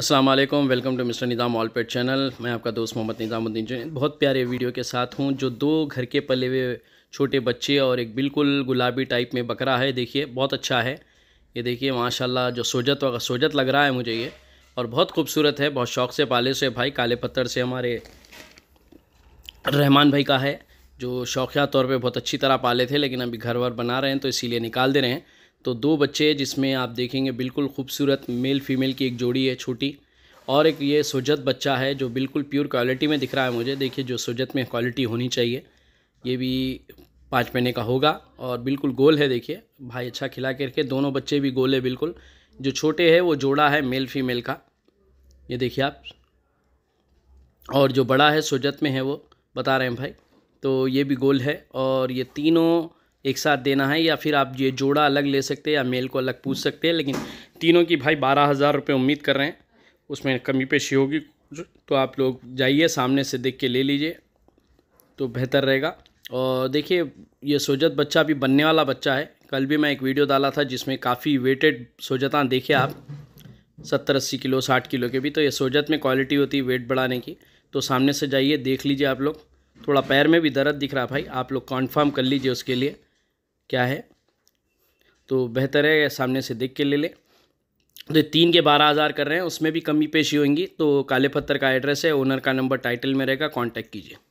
Aslam welcome to mister Nizam all pet channel मैं आपका दोस्त मोहम्मद निज़ामुद्दीन जैन बहुत प्यारे वीडियो के साथ हूँ जो दो घर के पले हुए छोटे बच्चे और एक बिल्कुल गुलाबी टाइप में बकरा है देखिए बहुत अच्छा है ये देखिए माशाल्लाह जो सोजत सोजत लग रहा है मुझे ये और बहुत खूबसूरत है बहुत शौक़ से पाले से भाई काले पत्थर से हमारे रहमान भाई का है जो शौकिया तौर पर बहुत अच्छी तरह पाले थे लेकिन अभी घर वर बना रहे हैं तो इसीलिए निकाल दे रहे हैं तो दो बच्चे जिसमें आप देखेंगे बिल्कुल खूबसूरत मेल फीमेल की एक जोड़ी है छोटी और एक ये सुजत बच्चा है जो बिल्कुल प्योर क्वालिटी में दिख रहा है मुझे देखिए जो सुजत में क्वालिटी होनी चाहिए ये भी पाँच महीने का होगा और बिल्कुल गोल है देखिए भाई अच्छा खिला करके दोनों बच्चे भी गोल है बिल्कुल जो छोटे हैं वो जोड़ा है मेल फीमेल का ये देखिए आप और जो बड़ा है सुजत में है वो बता रहे हैं भाई तो ये भी गोल है और ये तीनों एक साथ देना है या फिर आप ये जोड़ा अलग ले सकते हैं या मेल को अलग पूछ सकते हैं लेकिन तीनों की भाई बारह हज़ार रुपये उम्मीद कर रहे हैं उसमें कमी पेशी होगी तो आप लोग जाइए सामने से देख के ले लीजिए तो बेहतर रहेगा और देखिए ये सोजत बच्चा अभी बनने वाला बच्चा है कल भी मैं एक वीडियो डाला था जिसमें काफ़ी वेटेड सोजतां देखे आप सत्तर अस्सी किलो साठ किलो के भी तो ये सोजत में क्वालिटी होती है वेट बढ़ाने की तो सामने से जाइए देख लीजिए आप लोग थोड़ा पैर में भी दर्द दिख रहा भाई आप लोग कॉन्फर्म कर लीजिए उसके लिए क्या है तो बेहतर है सामने से देख के ले लें तो तीन के बारह हज़ार कर रहे हैं उसमें भी कमी पेशी होंगी तो काले पत्थर का एड्रेस है ओनर का नंबर टाइटल में रहेगा कॉन्टैक्ट कीजिए